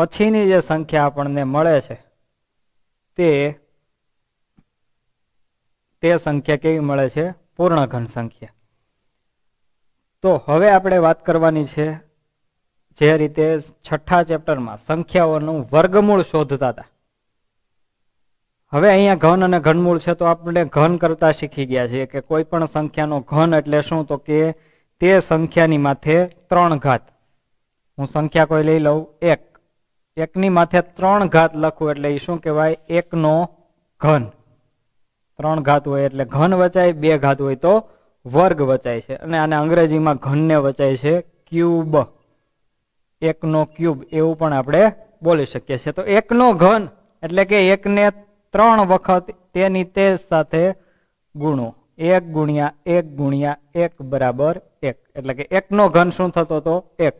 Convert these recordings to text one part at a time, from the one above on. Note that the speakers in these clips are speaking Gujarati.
પછીની જે સંખ્યા આપણને મળે છે તે તે સંખ્યા કેવી મળે છે પૂર્ણ ઘન સંખ્યા તો હવે આપણે વાત કરવાની છે જે રીતે છઠ્ઠા ચેપ્ટરમાં સંખ્યાઓનું વર્ગમૂળ શોધતા હતા હવે અહીંયા ઘન અને ઘનમૂળ છે તો આપણે ઘન કરતા શીખી ગયા છીએ કે કોઈ પણ સંખ્યાનો ઘન એટલે શું તો કે તે સંખ્યાની માથે ત્રણ ઘાત હું સંખ્યા કોઈ લઈ લઉં એક એકની માથે ત્રણ ઘાત લખવું એટલે એ શું કહેવાય એકનો ઘન ત્રણ ઘાત હોય એટલે ઘન વચાય બે ઘાત હોય તો વર્ગ વચાય છે અને આને અંગ્રેજીમાં ઘનને વચાય છે ક્યુબ એકનો ક્યુબ એવું પણ આપણે બોલી શકીએ છીએ તો એકનો ઘન એટલે કે એકને ત્રણ વખત તેની તે સાથે ગુણો એક ગુણ્યા એક ગુણ્યા એક બરાબર એક એટલે કે એકનો ઘન શું થતો હતો એક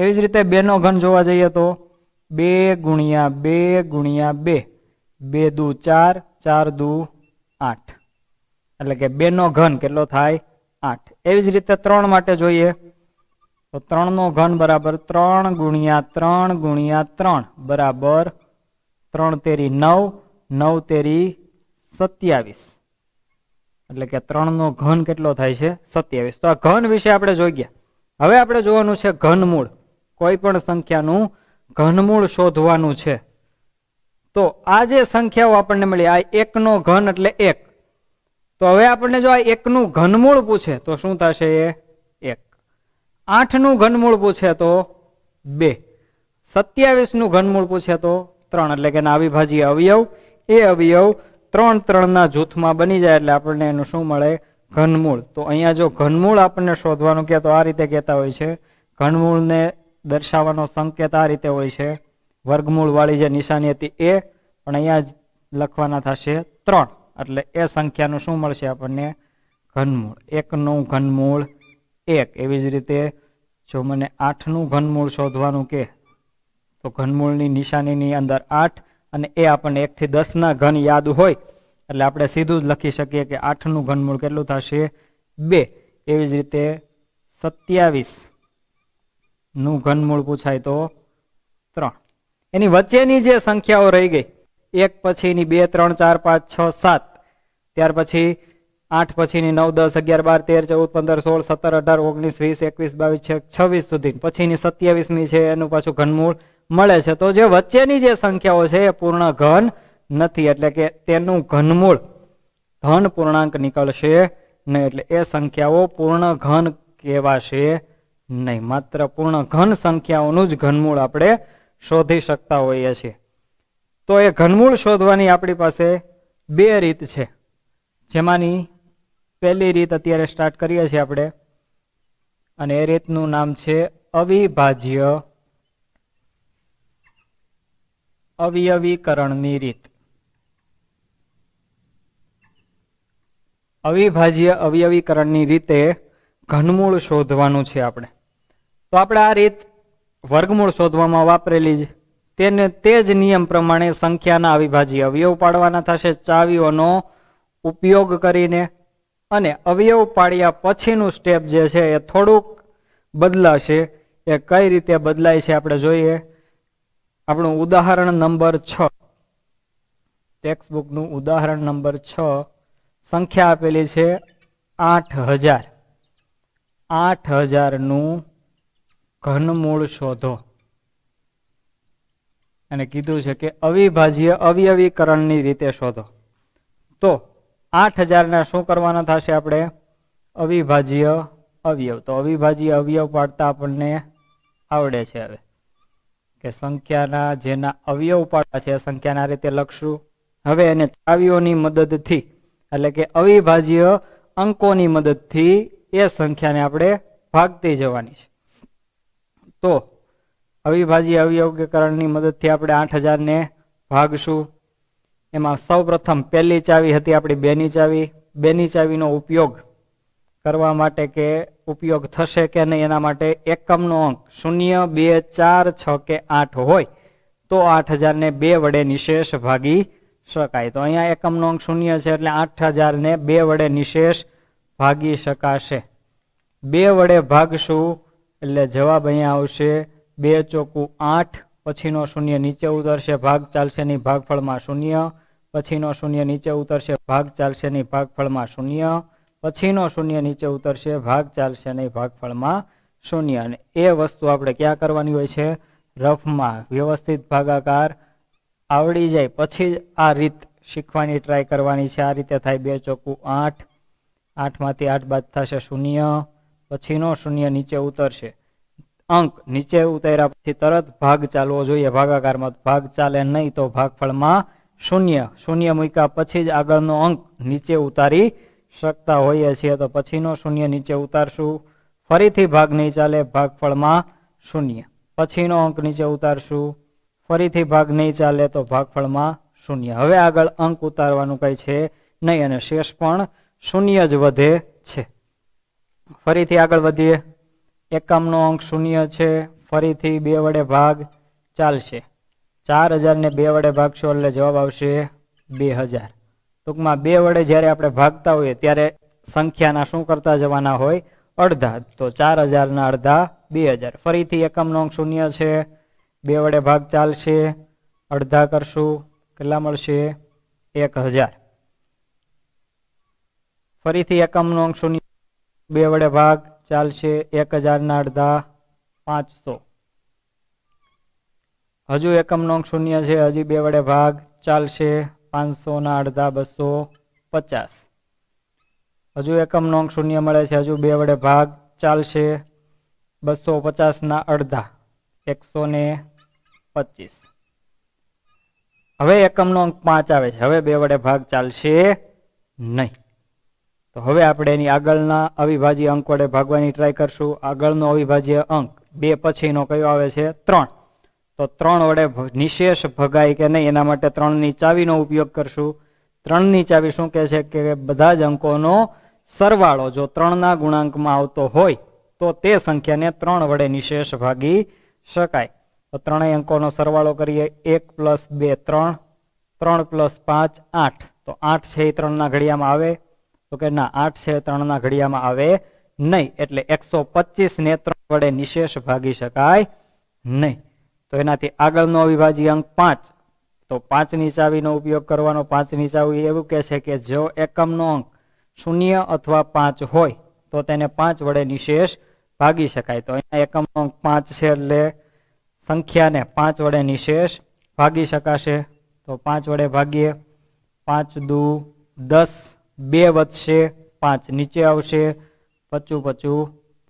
એવી જ રીતે બેનો ઘન જોવા જઈએ તો બે ગુણ્યા બે ગુણ્યા બે બે દુ ચાર ચાર દુ આઠ એટલે કે બેનો ઘન કેટલો થાય આઠ એવી જ રીતે ત્રણ માટે જોઈએ તો ત્રણનો ઘન બરાબર ત્રણ ગુણ્યા ત્રણ ગુણ્યા ત્રણ બરાબર ત્રણ તેરી નવ નવ તેરી સત્યાવીસ એટલે કે ત્રણનો ઘન કેટલો થાય છે સત્યાવીસ તો આ ઘન વિશે આપણે જોઈ ગયા હવે આપણે જોવાનું છે ઘનમૂળ કોઈ પણ સંખ્યાનું ઘનમૂળ શોધવાનું છે તો આ જે સંખ્યાઓ આપણને મળી આ એકનો ઘન એટલે એક તો હવે આપણને જો આ એકનું ઘનમૂળ પૂછે તો શું થશે એ એક આઠનું ઘનમૂળ પૂછે તો બે સત્યાવીસનું ઘનમૂળ પૂછે તો ત્રણ એટલે કે ના અવિભાજ્ય અવયવ એ અવયવ ત્રણ ત્રણના જૂથમાં બની જાય એટલે આપણને એનું શું મળે ઘનમૂળ તો અહીંયા જો ઘનમૂળ આપણને શોધવાનું કહે તો આ રીતે કહેતા હોય છે ઘનમૂળને દર્શાવવાનો સંકેત આ રીતે હોય છે વર્ગમૂળવાળી જે નિશાની હતી એ પણ અહીંયા જ લખવાના થશે ત્રણ એટલે એ સંખ્યાનું શું મળશે આપણને ઘનમૂળ એકનું ઘનમૂળ એક એવી જ રીતે જો મને આઠનું ઘનમૂળ શોધવાનું કે તો ઘનમૂળની નિશાનીની અંદર આઠ અને એ આપણને એકથી દસના ઘન યાદ હોય એટલે આપણે સીધું જ લખી શકીએ કે આઠનું ઘનમૂળ કેટલું થશે બે એવી જ રીતે સત્યાવીસ નું ઘનમૂળ પૂછાય તો ત્રણ એની વચ્ચેની જે સંખ્યાઓ રહી ગઈ એક પછીની બે ત્રણ ચાર પાંચ છ સાત ત્યાર પછી આઠ પછીની નવ દસ અગિયાર બાર તેર ચૌદ પંદર સોળ સત્તર અઢાર ઓગણીસ વીસ એકવીસ બાવીસ છવ્વીસ સુધી પછીની સત્યાવીસમી છે એનું પાછું ઘનમૂળ મળે છે તો જે વચ્ચેની જે સંખ્યાઓ છે એ પૂર્ણ ઘન નથી એટલે કે તેનું ઘનમૂળ ધન પૂર્ણાંક નીકળશે નહીં એટલે એ સંખ્યાઓ પૂર્ણ ઘન કહેવાશે નહીં માત્ર પૂર્ણ ઘન સંખ્યાઓનું જ ઘનમૂળ આપણે શોધી શકતા હોઈએ છીએ તો એ ઘનમૂળ શોધવાની આપણી પાસે બે રીત છે જેમાંની પહેલી રીત અત્યારે સ્ટાર્ટ કરીએ છીએ આપણે અને એ રીતનું નામ છે અવિભાજ્ય અવયવીકરણની રીત અવિભાજ્ય અવયવીકરણની રીતે ઘનમૂળ શોધવાનું છે આપણે તો આપણે આ રીત વર્ગમૂળ શોધવામાં વાપરેલી છે તેને તે જ નિયમ પ્રમાણે સંખ્યાના અવિભાજ્ય અવયવ પાડવાના થશે ચાવીઓનો ઉપયોગ કરીને અને અવયવ પાડ્યા પછીનું સ્ટેપ જે છે એ થોડુંક બદલાશે એ કઈ રીતે બદલાય છે આપણે જોઈએ આપણું ઉદાહરણ નંબર છ ટેક્સ્ટબુકનું ઉદાહરણ નંબર છ સંખ્યા આપેલી છે આઠ હજાર આઠ હજારનું ઘનમૂળ શોધો એને કીધું છે કે અવિભાજ્ય અવયવીકરણની રીતે શોધો તો આઠ હજારના શું કરવાના થશે આપણે અવિભાજ્ય અવયવ તો અવિભાજ્ય અવયવ પાડતા આપણને આવડે છે હવે કે સંખ્યાના જેના અવયવ પાડતા છે સંખ્યાના રીતે લખશું હવે એને ચાવીઓની મદદથી એટલે કે અવિભાજ્ય અંકોની મદદથી એ સંખ્યાને આપણે ભાગતી જવાની છે તો અવિભાજ્ય અવયવકરણની મદદથી આપણે આઠ હજારને ભાગશું એમાં સૌ પ્રથમ પહેલી ચાવી હતી આપણી બેની ચાવી બેની ચાવીનો ઉપયોગ કરવા માટે કે ઉપયોગ થશે કે નહીં એના માટે એકમનો અંક શૂન્ય બે ચાર છ કે આઠ હોય તો આઠ હજારને બે વડે નિશેષ ભાગી શકાય તો અહીંયા એકમનો અંક શૂન્ય છે એટલે આઠ હજારને બે વડે નિશેષ ભાગી શકાશે બે વડે ભાગશું એટલે જવાબ અહીંયા આવશે બે ચોકુ આઠ પછીનો શૂન્ય નીચે ઉતરશે ભાગ ચાલશે ની ભાગફળમાં શૂન્ય પછીનો શૂન્ય નીચે ઉતરશે ભાગ ચાલશે ની ભાગફળમાં શૂન્ય પછીનો શૂન્ય નીચે ઉતરશે ભાગ ચાલશે નહીં ભાગફળમાં શૂન્ય અને એ વસ્તુ આપણે ક્યાં કરવાની હોય છે રફમાં વ્યવસ્થિત ભાગાકાર આવડી જાય પછી આ રીત શીખવાની ટ્રાય કરવાની છે આ રીતે થાય બે ચોખ્ખું આઠ આઠમાંથી આઠ બાદ થશે શૂન્ય પછીનો શૂન્ય નીચે ઉતરશે અંક નીચે ઉતર્યા પછી તરત ભાગ ચાલવો જોઈએ ભાગાકારમાં ભાગ ચાલે નહીં તો ભાગફળમાં શૂન્ય શૂન્ય મૂક્યા પછી જ આગળનો અંક નીચે ઉતારી શકતા હોઈએ છીએ તો પછીનો શૂન્ય નીચે ઉતારશું ફરીથી ભાગ નહીં ચાલે ભાગફળમાં શૂન્ય પછીનો અંક નીચે ઉતારશું ફરીથી ભાગ નહીં ચાલે તો ભાગફળમાં શૂન્ય હવે આગળ અંક ઉતારવાનું કંઈ છે નહીં અને શેષ પણ શૂન્ય જ વધે છે ફરીથી આગળ વધીએ એકામનો અંક શૂન્ય છે ફરીથી બે વડે ભાગ ચાલશે ચાર હજારને બે વડે ભાગશો એટલે જવાબ આવશે બે હજાર ટૂંકમાં બે વડે જ્યારે આપણે ભાગતા હોઈએ ત્યારે સંખ્યાના શું કરતા જવાના હોય અડધા તો ચાર હજારના અડધા બે હજાર ફરીથી એકમનો અંક શૂન્ય છે બે વડે ભાગ ચાલશે અડધા કરશું કેટલા મળશે એક હજાર ફરીથી એકમનો અંક શૂન્ય બે વડે ભાગ ચાલશે એક હજારના અડધા પાંચસો હજુ એકમનો અંક શૂન્ય છે હજી બે વડે ભાગ ચાલશે પાંચસોના અડધા બસો પચાસ હજુ એકમ અંક શૂન્ય મળે છે હજુ બે વડે ભાગ ચાલશે બસો પચાસના અડધા એકસો ને પચીસ હવે એકમનો અંક પાંચ આવે છે હવે બે વડે ભાગ ચાલશે નહીં તો હવે આપણે એની આગળના અવિભાજ્ય અંક વડે ભાગવાની ટ્રાય કરશું આગળનો અવિભાજ્ય અંક બે પછીનો કયો આવે છે ત્રણ તો ત્રણ વડે નિશેષ ભગાય કે નહીં એના માટે ત્રણની ચાવીનો ઉપયોગ કરશું ત્રણની ચાવી શું કહે છે કે બધા જ અંકોનો સરવાળો જો ત્રણના ગુણાંકમાં આવતો હોય તો તે સંખ્યાને ત્રણ વડે નિશેષ ભાગી શકાય તો ત્રણેય અંકોનો સરવાળો કરીએ એક પ્લસ બે ત્રણ ત્રણ પ્લસ પાંચ આઠ તો આઠ છે એ ત્રણના ઘડિયામાં આવે તો કે ના આઠ છે ત્રણના ઘડિયામાં આવે નહીં એટલે એકસો ને ત્રણ વડે નિશેષ ભાગી શકાય નહીં તો એનાથી આગળનો અવિભાજ્ય અંક પાંચ તો પાંચની ચાવીનો ઉપયોગ કરવાનો પાંચની ચાવી એવું કહે છે કે જો એકમનો અંક શૂન્ય અથવા પાંચ હોય તો તેને પાંચ વડે નિશેષ ભાગી શકાય તો અહીંયા એકમનો અંક પાંચ છે એટલે સંખ્યાને પાંચ વડે નિશેષ ભાગી શકાશે તો પાંચ વડે ભાગીએ પાંચ દુ દસ બે વધશે પાંચ નીચે આવશે પચું પચું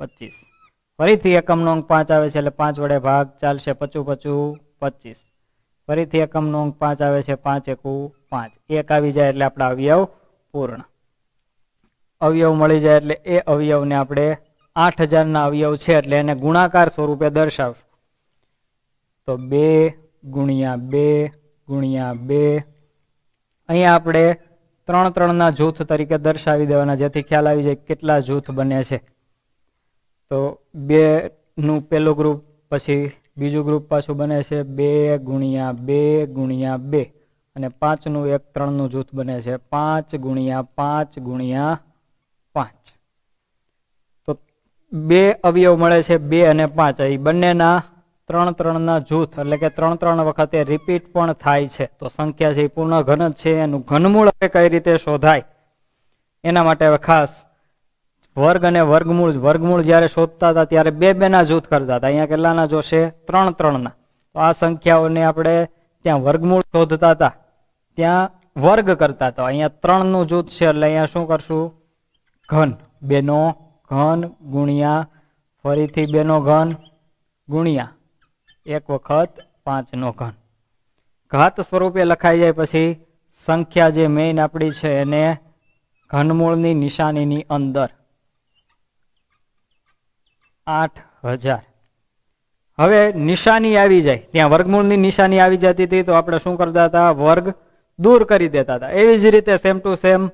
પચીસ ફરીથી એકમનો અંક પાંચ આવે છે એટલે પાંચ વડે ભાગ ચાલશે પચું પચું પચીસ ફરીથી એકમનો અંક પાંચ આવે છે પાંચ એકું પાંચ એક આવી જાય એટલે આપણા અવયવ પૂર્ણ અવયવ મળી જાય એટલે એ અવયવને આપણે આઠ હજારના અવયવ છે એટલે એને ગુણાકાર સ્વરૂપે દર્શાવશું તો બે ગુણ્યા બે ગુણ્યા બે અહીંયા આપણે ત્રણ ત્રણના જૂથ તરીકે દર્શાવી દેવાના જેથી ખ્યાલ આવી જાય કેટલા જૂથ બને છે તો બેનું પહેલું ગ્રુપ પછી બીજું ગ્રુપ પાછું બને છે બે ગુણ્યા બે ગુણ્યા બે અને પાંચનું એક ત્રણનું જૂથ બને છે પાંચ ગુણ્યા પાંચ ગુણ્યા પાંચ તો બે અવયવ મળે છે બે અને પાંચ એ બંનેના ત્રણ ત્રણના જૂથ એટલે કે ત્રણ ત્રણ વખતે રિપીટ પણ થાય છે તો સંખ્યા છે એ પૂર્ણ ઘન જ છે એનું ઘનમૂળ હવે કઈ રીતે શોધાય એના માટે હવે ખાસ વર્ગ અને વર્ગમૂળ વર્ગમૂળ જ્યારે શોધતા હતા ત્યારે બે બેના જૂથ કરતા હતા અહીંયા કેટલાના જોશે ત્રણ ત્રણના તો આ સંખ્યાઓને આપણે ત્યાં વર્ગમૂળ શોધતા હતા ત્યાં વર્ગ કરતા હતા અહીંયા ત્રણનું જૂથ છે એટલે અહીંયા શું કરશું ઘન બેનો ઘન ગુણ્યા ફરીથી બેનો ઘન ગુણ્યા એક વખત પાંચ નો ઘન ઘાત સ્વરૂપે લખાઈ જાય પછી સંખ્યા જે મેઇન આપણી છે એને ઘનમૂળની નિશાનીની અંદર આઠ હજાર હવે નિશાની આવી જાય ત્યાં વર્ગમૂળની નિશાની આવી જતી હતી તો આપણે શું કરતા હતા વર્ગ દૂર કરી દેતા હતા એવી જ રીતે સેમ ટુ સેમ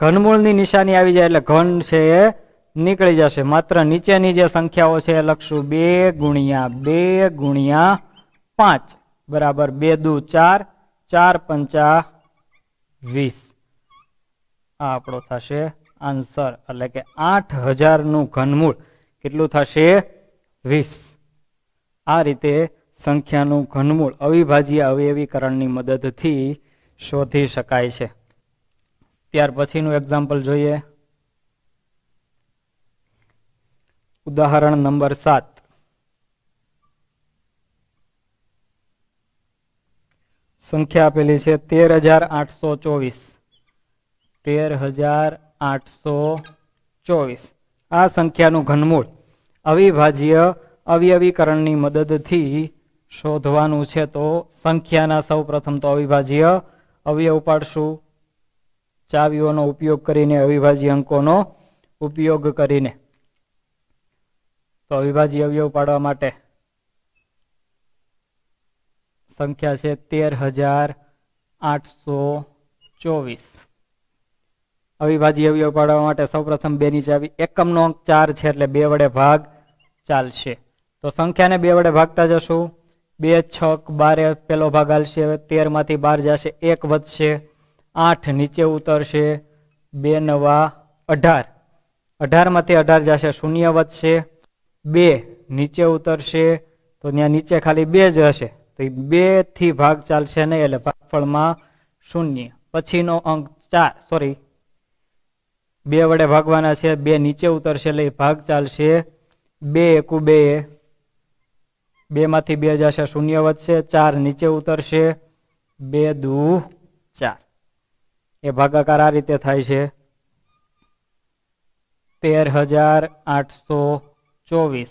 ઘનમૂળની નિશાની આવી જાય એટલે ઘન છે એ નીકળી જશે માત્ર નીચેની જે સંખ્યાઓ છે લખશું બે ગુણ્યા બે ગુણ્યા પાંચ બરાબર બે દુ ચાર ચાર પંચા વીસ આ આપણો થશે આન્સર એટલે કે આઠ હજારનું ઘનમૂળ કેટલું થશે વીસ આ રીતે સંખ્યાનું ઘનમૂળ અવિભાજ્ય અવયવીકરણની મદદથી શોધી શકાય છે ત્યાર પછીનું એક્ઝામ્પલ જોઈએ ઉદાહરણ નંબર સાત સંખ્યા આપેલી છે તેર હજાર આઠસો ચોવીસ તેર હજાર આઠસો ચોવીસ આ સંખ્યાનું ઘનમૂળ અવિભાજ્ય અવયવીકરણની મદદથી શોધવાનું છે તો સંખ્યાના સૌ પ્રથમ તો અવિભાજ્ય અવયવ પાડશું ચાવીઓનો ઉપયોગ કરીને અવિભાજ્ય અંકોનો ઉપયોગ કરીને તો અવિભાજી અવયવ પાડવા માટે સંખ્યા છે તેર હજાર આઠસો ચોવીસ અવિભાજ્ય અવયવ પાડવા માટે સૌપ્રથમ બેની ચાવી એકમનો અંક ચાર છે એટલે બે વડે ભાગ ચાલશે તો સંખ્યાને બે વડે ભાગતા જશું બે છક બારે પેલો ભાગ હાલશે હવે તેરમાંથી બાર જશે એક વધશે આઠ નીચે ઉતરશે બે નવા અઢાર અઢારમાંથી અઢાર જશે શૂન્ય વધશે બે નીચે ઉતરશે તો ત્યાં નીચે ખાલી બે જ હશે તો એ બે થી ભાગ ચાલશે નહીં એટલે ભાગફળમાં શૂન્ય પછીનો અંક ચાર સોરી બે વડે ભાગવાના છે બે નીચે ઉતરશે એટલે ભાગ ચાલશે બે એકુ બે બે માંથી બે જશે શૂન્ય વધશે ચાર નીચે ઉતરશે બે દુ ચાર એ ભાગાકાર આ રીતે થાય છે તેર હજાર આઠસો ચોવીસ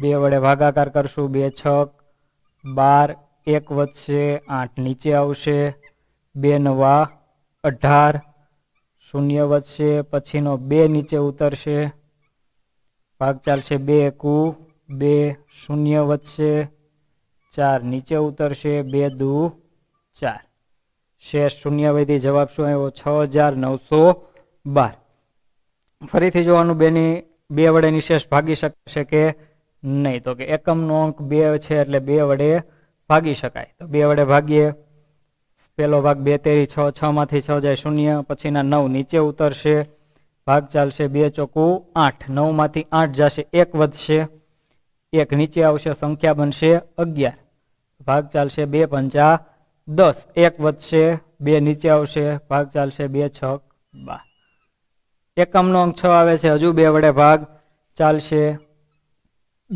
બે વડે ભાગાકાર કરશું બે છક બાર એક વધશે આઠ નીચે આવશે બે નવા અઢાર શૂન્ય વધશે પછીનો બે નીચે ઉતરશે ભાગ ચાલશે બે એકુ બે શૂન્ય વધશે ચાર નીચે ઉતરશે બે દુ ચાર શેષ શૂન્ય વૈધી જવાબ શું આવ્યો છ હજાર નવસો બાર ફરીથી જોવાનું બેની બે વડે નિશેષ ભાગી શકશે કે નહીં તો કે એકમનો અંક બે છે એટલે બે વડે ભાગી શકાય તો બે વડે ભાગીએ પહેલો ભાગ બે તેરી છ છ માંથી છ જાય શૂન્ય પછીના નવ નીચે ઉતરશે ભાગ ચાલશે બે ચોખ્ખું આઠ નવમાંથી આઠ જશે એક વધશે એક નીચે આવશે સંખ્યા બનશે અગિયાર ભાગ ચાલશે બે પંચા દસ એક વધશે બે નીચે આવશે ભાગ ચાલશે બે છ બાર એકમનો અંક છ આવે છે હજુ બે વડે ભાગ ચાલશે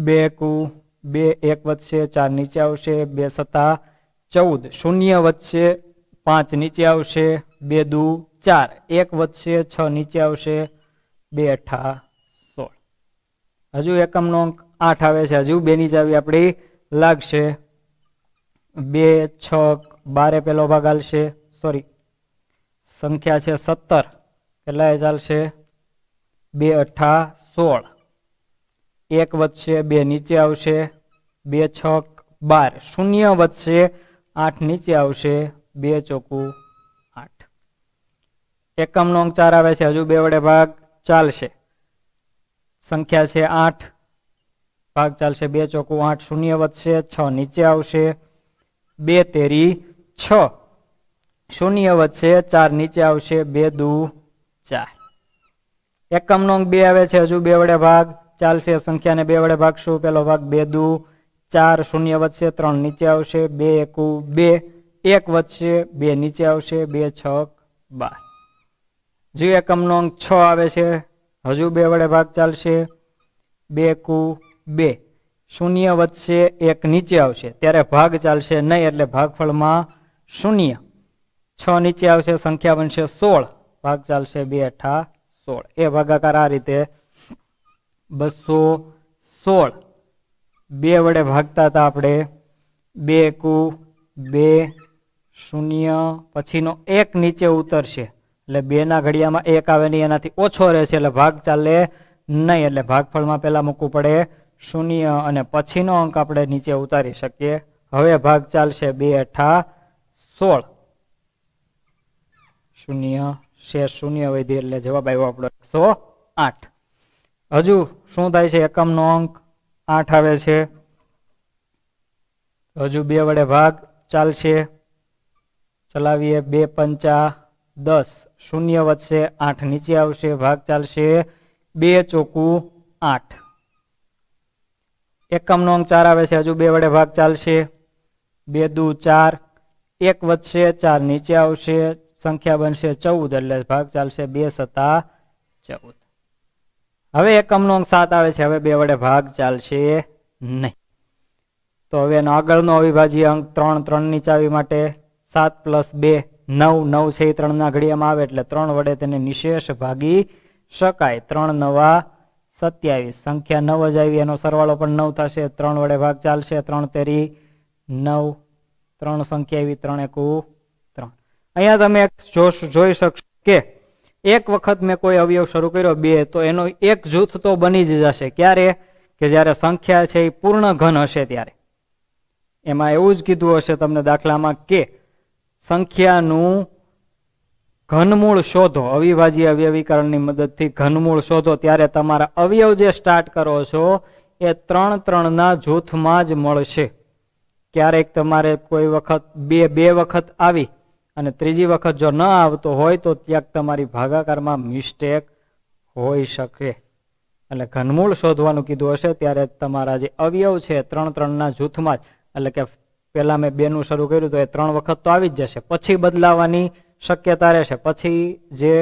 બે કુ બે એક વધશે ચાર નીચે આવશે બે સત્તા ચૌદ શૂન્ય વધશે પાંચ નીચે આવશે બે દુ ચાર એક વધશે છ નીચે આવશે બે અઠા સોળ હજુ એકમનો અંક આઠ આવે છે હજુ બેની ચાવી આપણી લાગશે બે છ બારે પહેલો ભાગ હાલશે સોરી સંખ્યા છે સત્તર કેટલા એ ચાલશે બે અઠ્ઠા સોળ એક વધશે બે નીચે આવશે બે છક બાર શૂન્ય વધશે આઠ નીચે આવશે બે ચોકુ આઠ એકમ નો અંક ચાર આવે છે હજુ બે વડે ભાગ ચાલશે સંખ્યા છે આઠ ભાગ ચાલશે બે ચોકુ આઠ શૂન્ય વધશે છ નીચે આવશે બે તેરી છ શૂન્ય વધશે ચાર નીચે આવશે બે દુ ચાર એકમનો અંક બે આવે છે હજુ બે વડે ભાગ ચાલશે સંખ્યાને બે વડે ભાગશું પેલો ભાગ બે દુ ચાર શૂન્ય વધશે ત્રણ નીચે આવશે બે એકુ બે એક વધશે બે નીચે આવશે બે છ બાર જે એકમનો અંક છ આવે છે હજુ બે વડે ભાગ ચાલશે બે કુ બે શૂન્ય વધશે એક નીચે આવશે ત્યારે ભાગ ચાલશે નહીં એટલે ભાગફળમાં શૂન્ય છ નીચે આવશે સંખ્યા બનશે સોળ ભાગ ચાલશે બે અઠા સોળ એ ભાગાકાર આ રીતે બસો સોળ બે વડે ભાગતા હતા આપણે બે એકુ બે શૂન્ય પછીનો એક નીચે ઉતરશે એટલે બેના ઘડિયામાં એક આવે નહીં એનાથી ઓછો રહેશે એટલે ભાગ ચાલે નહીં એટલે ભાગફળમાં પહેલાં મૂકવું પડે શૂન્ય અને પછીનો અંક આપણે નીચે ઉતારી શકીએ હવે ભાગ ચાલશે બે અઠા સોળ શૂન્ય શેષ શૂન્ય વધી એટલે જવાબ આવ્યો આપણો એકસો આઠ હજુ શું થાય છે એકમનો અંક આઠ આવે છે હજુ બે વડે ભાગ ચાલશે ચલાવીએ બે પંચા દસ શૂન્ય વધશે આઠ નીચે આવશે ભાગ ચાલશે બે ચોખ્ખું આઠ એકમનો અંક ચાર આવે છે હજુ બે વડે ભાગ ચાલશે બે દુ ચાર એક વધશે ચાર નીચે આવશે સંખ્યા બનશે ચૌદ એટલે ભાગ ચાલશે બે સત્તા ચૌદ હવે એકમનો અંક સાત આવે છે હવે બે વડે ભાગ ચાલશે નહીં તો હવે એનો આગળનો અવિભાજ્ય અંક ત્રણ ત્રણની ચાવી માટે સાત પ્લસ બે નવ નવ છે એ ત્રણના ઘડિયામાં આવે એટલે ત્રણ વડે તેને નિશેષ ભાગી શકાય ત્રણ નવા સત્યાવીસ સંખ્યા નવ જ આવી એનો સરવાળો પણ નવ થશે ત્રણ વડે ભાગ ચાલશે ત્રણ તેરી નવ ત્રણ સંખ્યા એવી ત્રણ એકું અહીંયા તમે જોશ જોઈ શકશો કે એક વખત મેં કોઈ અવયવ શરૂ કર્યો બે તો એનો એક જૂથ તો બની જ જશે ક્યારે કે જ્યારે સંખ્યા છે એ પૂર્ણ ઘન હશે ત્યારે એમાં એવું જ કીધું હશે તમને દાખલામાં કે સંખ્યાનું ઘનમૂળ શોધો અવિભાજી અવયવીકરણની મદદથી ઘનમૂળ શોધો ત્યારે તમારા અવયવ જે સ્ટાર્ટ કરો છો એ ત્રણ ત્રણના જૂથમાં જ મળશે ક્યારેક તમારે કોઈ વખત બે બે વખત આવી અને ત્રીજી વખત જો ન આવતો હોય તો ત્યાં તમારી ભાગાકારમાં મિસ્ટેક હોઈ શકે એટલે ઘનમૂળ શોધવાનું કીધું હશે ત્યારે તમારા જે અવયવ છે ત્રણ ત્રણના જૂથમાં જ એટલે કે પહેલાં મેં બેનું શરૂ કર્યું તો એ ત્રણ વખત તો આવી જ જશે પછી બદલાવાની શક્યતા રહેશે પછી જે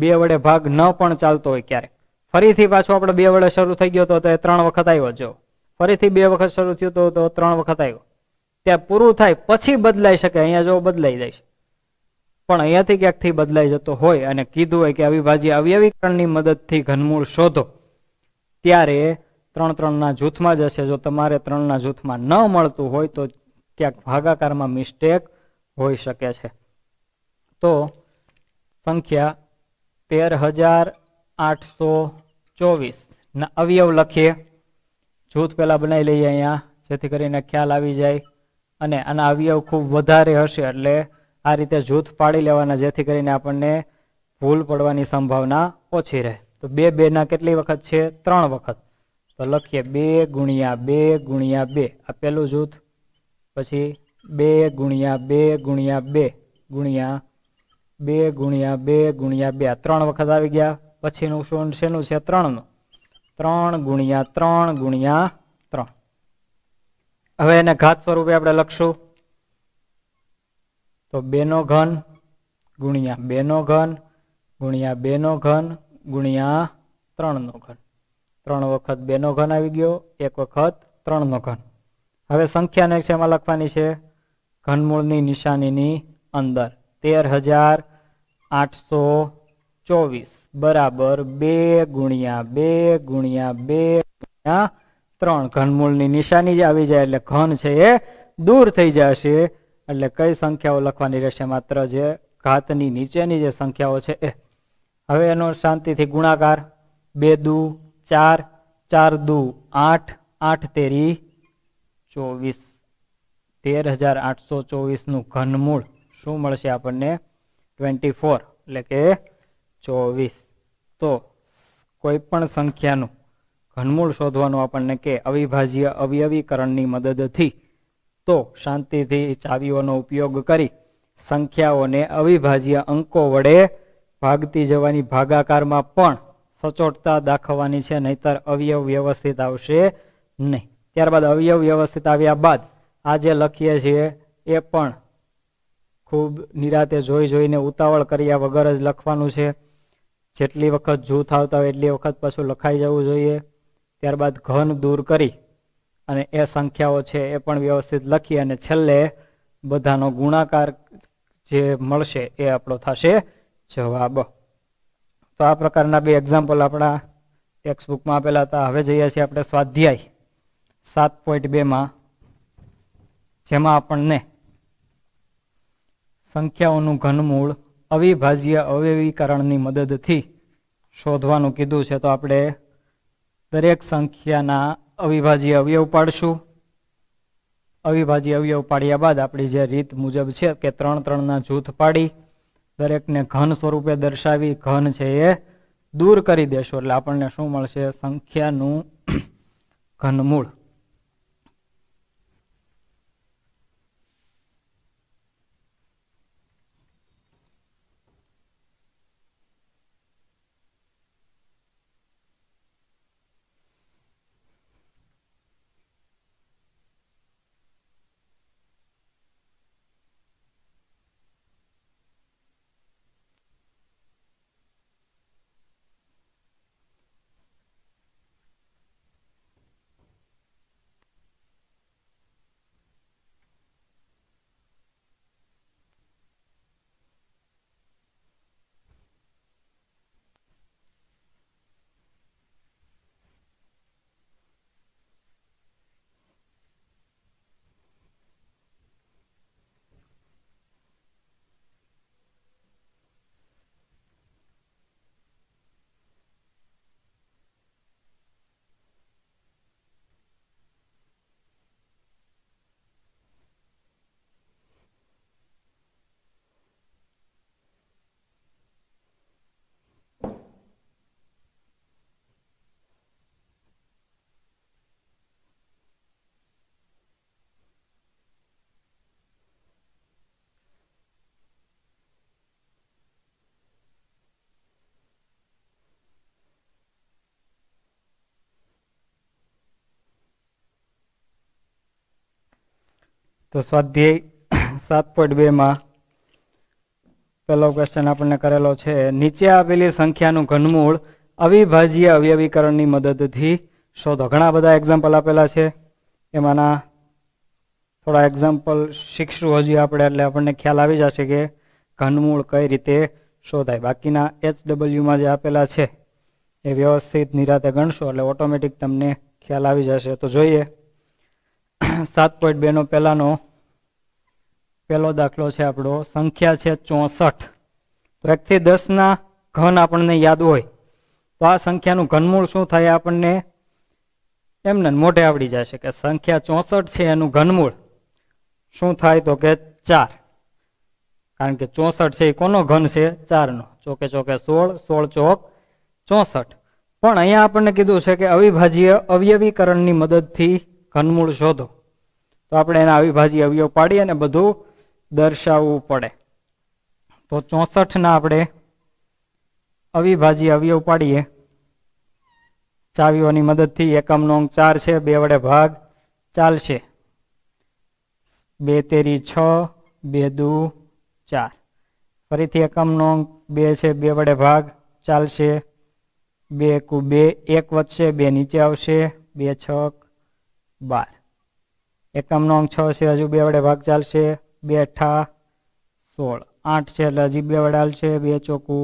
બે વડે ભાગ ન પણ ચાલતો હોય ક્યારેક ફરીથી પાછો આપણે બે વડે શરૂ થઈ ગયો તો એ ત્રણ વખત આવ્યો જો ફરીથી બે વખત શરૂ થયું તો ત્રણ વખત આવ્યો કે પૂરું થાય પછી બદલાઈ શકે અહીંયા જો બદલાઈ જાય છે પણ અહીંયાથી ક્યાંકથી બદલાઈ જતો હોય અને કીધું હોય કે અવિભાજ્ય અવયવીકરણની મદદથી ઘનમૂળ શોધો ત્યારે ત્રણ ત્રણના જૂથમાં જશે જો તમારે ત્રણના જૂથમાં ન મળતું હોય તો ક્યાંક ભાગાકારમાં મિસ્ટેક હોઈ શકે છે તો સંખ્યા તેર હજાર આઠસો ચોવીસ અવયવ લખીએ જૂથ પહેલાં બનાવી લઈએ અહીંયા જેથી કરીને ખ્યાલ આવી જાય અને આના અવયવ ખૂબ વધારે હશે એટલે આ રીતે જૂથ પાડી લેવાના જેથી કરીને આપણને ભૂલ પડવાની સંભાવના ઓછી રહે તો બે બેના કેટલી વખત છે ત્રણ વખત તો લખીએ બે ગુણ્યા બે ગુણ્યા બે આ પેલું જૂથ પછી બે ગુણ્યા બે ગુણ્યા બે ગુણ્યા બે ગુણ્યા બે ગુણ્યા બે ત્રણ વખત આવી ગયા પછીનું શું શેનું છે ત્રણનું ત્રણ ગુણ્યા ત્રણ ગુણ્યા હવે એને ઘાત સ્વરૂપે આપણે લખશું તો બેનો ઘન ગુણ્યા બેનો ઘન ગુણ્યા બેનો ઘન ગુણ્યા ત્રણનો ઘન ત્રણ વખત બેનો ઘન આવી ગયો એક વખત ત્રણનો ઘન હવે સંખ્યાને છે એમાં લખવાની છે ઘનમૂળની નિશાનીની અંદર તેર હજાર આઠસો ચોવીસ બરાબર બે ગુણ્યા બે ગુણ્યા બે ગુણ્યા ત્રણ ઘનમૂળની નિશાની જે આવી જાય એટલે ઘન છે એ દૂર થઈ જશે એટલે કઈ સંખ્યાઓ લખવાની રહેશે માત્ર જે ઘાતની નીચેની જે સંખ્યાઓ છે એ હવે એનો શાંતિથી ગુણાકાર બે દુ ચાર ચાર દુ આઠ આઠ તેરી ચોવીસ તેર હજાર આઠસો ચોવીસનું ઘનમૂળ શું મળશે આપણને ટ્વેન્ટી ફોર એટલે કે ચોવીસ તો કોઈ પણ સંખ્યાનું ઘનમૂળ શોધવાનું આપણને કે અવિભાજ્ય અવયવીકરણની મદદથી તો શાંતિથી ચાવીઓનો ઉપયોગ કરી સંખ્યાઓને અવિભાજ્ય અંકો વડે ભાગતી જવાની ભાગાકારમાં પણ સચોટતા દાખવવાની છે નહીતર અવયવ વ્યવસ્થિત આવશે નહીં ત્યારબાદ અવયવ વ્યવસ્થિત આવ્યા બાદ આજે લખીએ છીએ એ પણ ખૂબ નિરાતે જોઈ જોઈને ઉતાવળ કર્યા વગર જ લખવાનું છે જેટલી વખત જૂથ આવતા હોય એટલી વખત પાછું લખાઈ જવું જોઈએ ત્યારબાદ ઘન દૂર કરી અને એ સંખ્યાઓ છે એ પણ વ્યવસ્થિત લખી અને છેલ્લે બધાનો ગુણાકાર જે મળશે એ આપણો થશે જવાબ તો આ પ્રકારના બે એક્ઝામ્પલ આપણા ટેક્સ્ટબુકમાં આપેલા હતા હવે જઈએ છીએ આપણે સ્વાધ્યાય સાત પોઈન્ટ બેમાં જેમાં આપણને સંખ્યાઓનું ઘનમૂળ અવિભાજ્ય અવ્યવીકરણની મદદથી શોધવાનું કીધું છે તો આપણે દરેક સંખ્યાના અવિભાજ્ય અવયવ પાડશું અવિભાજ્ય અવયવ પાડ્યા બાદ આપણી જે રીત મુજબ છે કે ત્રણ ત્રણના જૂથ પાડી દરેકને ઘન સ્વરૂપે દર્શાવી ઘન છે એ દૂર કરી દેશું એટલે આપણને શું મળશે સંખ્યાનું ઘનમૂળ તો સ્વાધ્યાય સાત પોઈન્ટ બેમાં પહેલો ક્વેશ્ચન આપણને કરેલો છે નીચે આપેલી સંખ્યાનું ઘનમૂળ અવિભાજ્ય અવયવીકરણની મદદથી શોધો ઘણા બધા એક્ઝામ્પલ આપેલા છે એમાંના થોડા એક્ઝામ્પલ શીખશું હજી આપણે એટલે આપણને ખ્યાલ આવી જશે કે ઘનમૂળ કઈ રીતે શોધાય બાકીના એચ ડબલ્યુમાં જે આપેલા છે એ વ્યવસ્થિત નિરાતે ગણશો એટલે ઓટોમેટિક તમને ખ્યાલ આવી જશે તો જોઈએ સાત પોઈન્ટ બેનો પહેલાંનો પહેલો દાખલો છે આપણો સંખ્યા છે ચોસઠ તો એકથી દસના ઘન આપણને યાદ હોય તો આ સંખ્યાનું ઘનમૂળ શું થાય આપણને એમને મોઢે આવડી જશે કે સંખ્યા ચોસઠ છે એનું ઘનમૂળ શું થાય તો કે ચાર કારણ કે ચોસઠ છે એ કોનો ઘન છે ચારનો ચોકે ચોકે સોળ સોળ ચોક ચોસઠ પણ અહીંયા આપણને કીધું છે કે અવિભાજ્ય અવયવીકરણની મદદથી ઘનમૂળ શોધો તો આપણે એના અવિભાજી અવયવ પાડીએ અને બધું દર્શાવવું પડે તો ચોસઠના આપણે અવિભાજી અવયવ પાડીએ ચાવીઓની મદદથી એકમનો અંક ચાર છે બે વડે ભાગ ચાલશે બે તેરી છ બે દુ ચાર ફરીથી એકમનો અંક બે છે બે વડે ભાગ ચાલશે બે કુ બે એક વધશે બે નીચે આવશે બે છ બાર એકમનો અંક છ છે હજુ બે વડે ભાગ ચાલશે બે અઠા સોળ આઠ છે એટલે હજી બે વડે હાલશે બે ચોકુ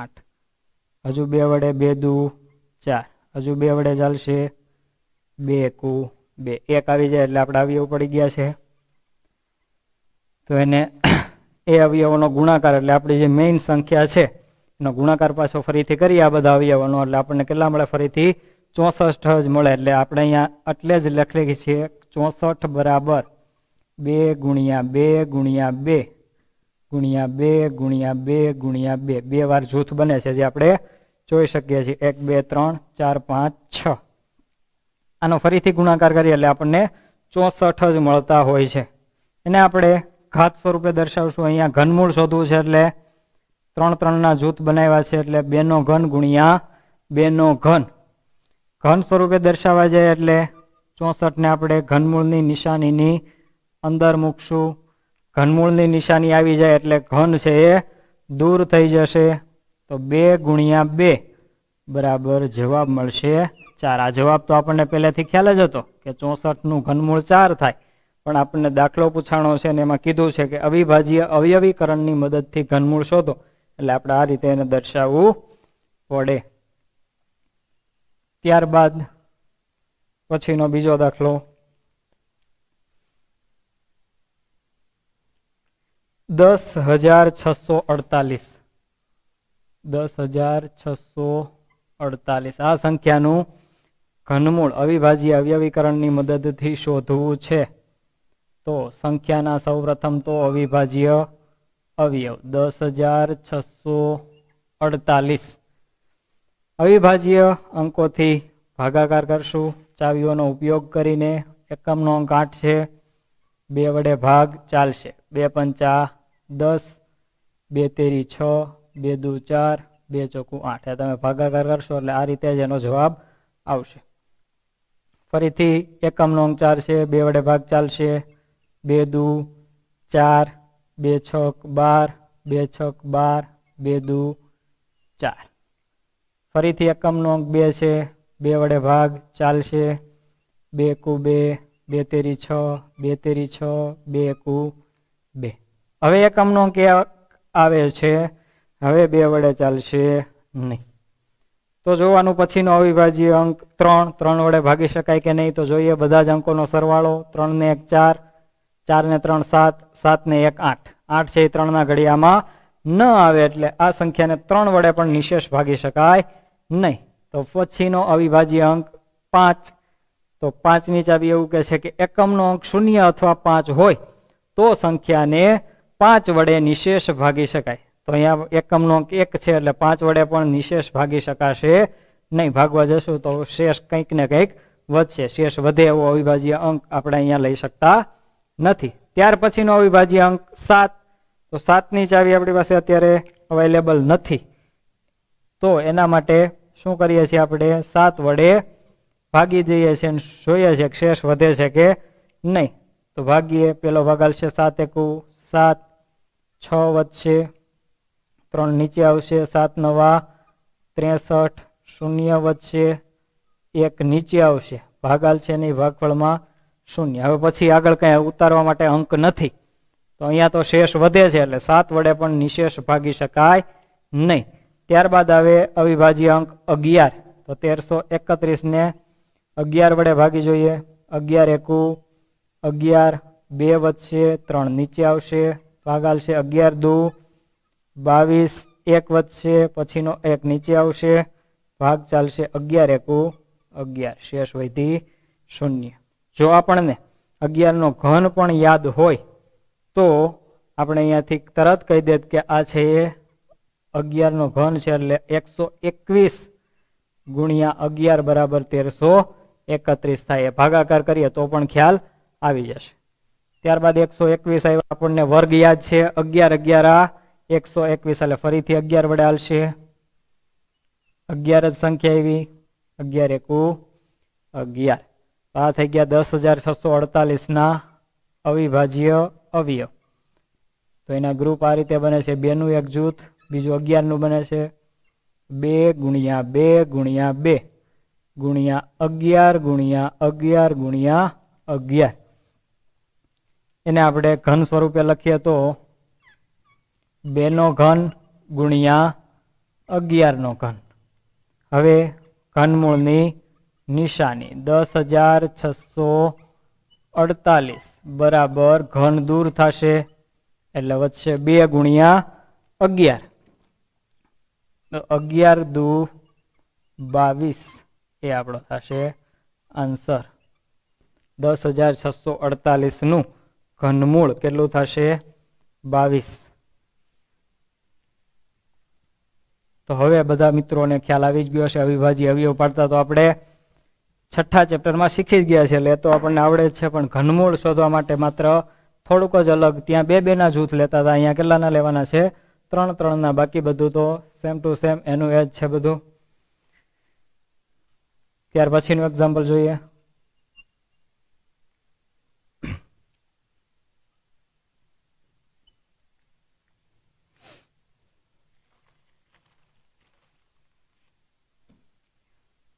આઠ હજુ બે વડે બે દુ ચાર હજુ બે વડે ચાલશે બે એકુ બે એક આવી જાય એટલે આપણે અવયવ પડી ગયા છે તો એને એ અવયવોનો ગુણાકાર એટલે આપણી જે મેઇન સંખ્યા છે એનો ગુણાકાર પાછો ફરીથી કરીએ આ બધા અવયવોનો એટલે આપણને કેટલા મળે ફરીથી ચોસઠ જ મળે એટલે આપણે અહીંયા એટલે જ લખી છીએ ચોસઠ બરાબર બે ગુણ્યા બે ગુણ્યા બે ગુણ્યા બે ગુણ્યા બે ગુણ્યા બે બે વાર જૂથ બને છે જે આપણે જોઈ શકીએ છીએ એક બે ત્રણ ચાર પાંચ છ આનો ફરીથી ગુણાકાર કરીએ એટલે આપણને ચોસઠ જ મળતા હોય છે એને આપણે ઘાત સ્વરૂપે દર્શાવશું અહીંયા ઘનમૂળ શોધવું છે એટલે ત્રણ ત્રણના જૂથ બનાવ્યા છે એટલે બેનો ઘન ગુણ્યા બેનો ઘન ઘન સ્વરૂપે દર્શાવવા જાય એટલે ચોસઠને આપણે ઘનમૂળની નિશાનીની અંદર મૂકશું ઘનમૂળની નિશાની આવી જાય એટલે ઘન છે એ દૂર થઈ જશે તો બે ગુણ્યા બે બરાબર જવાબ મળશે ચાર આ જવાબ તો આપણને પહેલેથી ખ્યાલ જ હતો કે ચોસઠનું ઘનમૂળ ચાર થાય પણ આપણને દાખલો પૂછાણો છે અને એમાં કીધું છે કે અવિભાજ્ય અવયવીકરણની મદદથી ઘનમૂળ શોધો એટલે આપણે આ રીતે એને દર્શાવવું પડે ત્યારબાદ પછીનો બીજો દાખલો દસ હજાર છસો અડતાલીસ દસ હજાર છસો અડતાલીસ આ સંખ્યાનું ઘનમૂળ અવિભાજ્ય અવયવીકરણની મદદથી શોધવું છે તો સંખ્યાના સૌપ્રથમ તો અવિભાજ્ય અવયવ દસ હજાર છસો અડતાલીસ અવિભાજ્ય અંકોથી ભાગાકાર કરશું ચાવીઓનો ઉપયોગ કરીને એકમનો અંક આઠ છે બે વડે ભાગ ચાલશે બે પંચા દસ બે તેરી છ બે દુ ચાર બે ચોકું આઠ આ તમે ભાગાકાર કરશો એટલે આ રીતે જ એનો જવાબ આવશે ફરીથી એકમનો અંક ચાર છે બે વડે ભાગ ચાલશે બે દુ ચાર બે છક બાર બે છક બાર બે દુ ચાર ફરીથી એકમનો અંક બે છે બે વડે ભાગ ચાલશે બે એકુ બે બે તેરી છ બે તેરી છ બે એકુ બે હવે એકમનો અંક આવે છે હવે બે વડે ચાલશે નહીં તો જોવાનું પછીનો અવિભાજ્ય અંક ત્રણ ત્રણ વડે ભાગી શકાય કે નહીં તો જોઈએ બધા જ અંકોનો સરવાળો ત્રણને એક ચાર ચારને ત્રણ સાત સાતને એક આઠ આઠ છે એ ત્રણના ઘડિયામાં ન આવે એટલે આ સંખ્યાને ત્રણ વડે પણ નિશેષ ભાગી શકાય નહીં અપચિનો અવિભાજ્ય અંક 5 તો 5 ની ચાવી એવું કહે છે કે એકમનો અંક 0 અથવા 5 હોય તો સંખ્યાને 5 વડે નિशेष ભાગી શકાય તો અહીંયા એકમનો અંક 1 છે એટલે 5 વડે પણ નિशेष ભાગી શકાશે નહીં ભાગવા જશું તો શેષ કંઈક ને કંઈક વધશે શેષ વધે એવો અવિભાજ્ય અંક આપણે અહીંયા લઈ શકતા નથી ત્યાર પછીનો અવિભાજ્ય અંક 7 તો 7 ની ચાવી આપણી પાસે અત્યારે અવેલેબલ નથી તો એના માટે શું કરીએ છીએ આપણે સાત વડે ભાગી દઈએ છીએ અને જોઈએ છીએ કે શેષ વધે છે કે નહીં તો ભાગીએ પેલો ભાગાલશે સાત એકુ સાત છ વધશે ત્રણ નીચે આવશે સાત નવા ત્રેસઠ શૂન્ય વધશે એક નીચે આવશે ભાગાલ છે નહીં ભાગફળમાં શૂન્ય હવે પછી આગળ કંઈ ઉતારવા માટે અંક નથી તો અહીંયા તો શેષ વધે છે એટલે સાત વડે પણ નિશેષ ભાગી શકાય નહીં ત્યારબાદ આવે અવિભાજ્ય અંક અગિયાર તો તેરસો એકત્રીસને અગિયાર વડે ભાગી જોઈએ અગિયાર એકુ અગિયાર બે વધશે ત્રણ નીચે આવશે ભાગાલશે અગિયાર દુ બાવીસ એક વધશે પછીનો એક નીચે આવશે ભાગ ચાલશે અગિયાર એકુ અગિયાર શેષ વૈધી શૂન્ય જો આપણને અગિયારનો ઘન પણ યાદ હોય તો આપણે અહીંયાથી તરત કહી દેત કે આ છે એ અગિયારનો ઘન છે એટલે એકસો એકવીસ ગુણ્યા અગિયાર બરાબર તેરસો એકત્રીસ થાય ભાગાકાર કરીએ તો પણ ખ્યાલ આવી જશે ત્યારબાદ એકસો એકવીસ આવ્યા આપણને વર્ગ યાદ છે અગિયાર અગિયાર આ એકસો એકવીસ એટલે ફરીથી અગિયાર વડે આવશે અગિયાર જ સંખ્યા આવી અગિયાર એકુ અગિયાર આ થઈ ગયા દસ હજાર છસો અડતાલીસના અવિભાજ્ય અવયવ તો એના ગ્રુપ આ રીતે બને છે બેનું એક જૂથ બીજું અગિયારનું બને છે બે ગુણ્યા બે ગુણ્યા બે ગુણ્યા અગિયાર ગુણ્યા અગિયાર ગુણ્યા અગિયાર એને આપણે ઘન સ્વરૂપે લખીએ તો બેનો ઘન ગુણ્યા અગિયારનો ઘન હવે ઘનમૂળની નિશાની દસ હજાર છસો અડતાલીસ બરાબર ઘન દૂર થશે એટલે વધશે બે ગુણ્યા અગિયાર તો અગિયાર દુ બાવીસ એ આપણો થશે આન્સર દસ હજાર છસો અડતાલીસનું ઘનમૂળ કેટલું થશે બાવીસ તો હવે બધા મિત્રોને ખ્યાલ આવી જ ગયો છે અવિભાજી અવયવ પાડતા તો આપણે છઠ્ઠા ચેપ્ટરમાં શીખી જ ગયા છે એટલે તો આપણને આવડે છે પણ ઘનમૂળ શોધવા માટે માત્ર થોડુંક જ અલગ ત્યાં બે બેના જૂથ લેતા હતા અહીંયા કેટલાના લેવાના છે ત્રણ ત્રણના બાકી બધું તો સેમ ટુ સેમ એનું એજ છે બધું ત્યાર પછીનું એક્ઝામ્પલ જોઈએ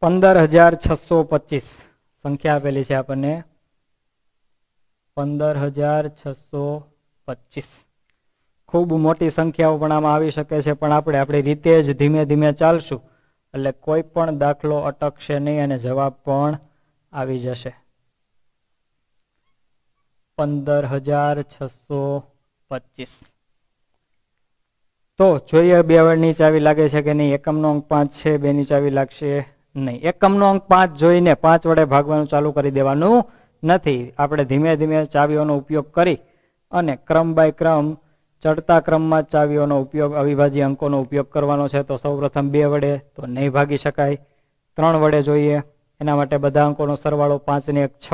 પંદર હજાર છસો પચીસ સંખ્યા આપેલી છે આપણને પંદર હજાર છસો પચીસ ખૂબ મોટી સંખ્યાઓ પણ આમાં આવી શકે છે પણ આપણે આપણી રીતે જ ધીમે ધીમે ચાલશું એટલે કોઈ પણ દાખલો અટકશે નહીં અને જવાબ પણ આવી જશે પંદર હજાર છસો પચીસ તો જોઈએ બે વડની ચાવી લાગે છે કે નહીં એકમનો અંક પાંચ છે બેની ચાવી લાગશે નહીં એકમનો અંક પાંચ જોઈને પાંચ વડે ભાગવાનું ચાલુ કરી દેવાનું નથી આપણે ધીમે ધીમે ચાવીઓનો ઉપયોગ કરી અને ક્રમ બાય ક્રમ ચડતા ક્રમમાં ચાવીઓનો ઉપયોગ અવિભાજ્ય અંકોનો ઉપયોગ કરવાનો છે તો સૌપ્રથમ બે વડે તો નહીં ભાગી શકાય ત્રણ વડે જોઈએ એના માટે બધા અંકોનો સરવાળો પાંચને એક છ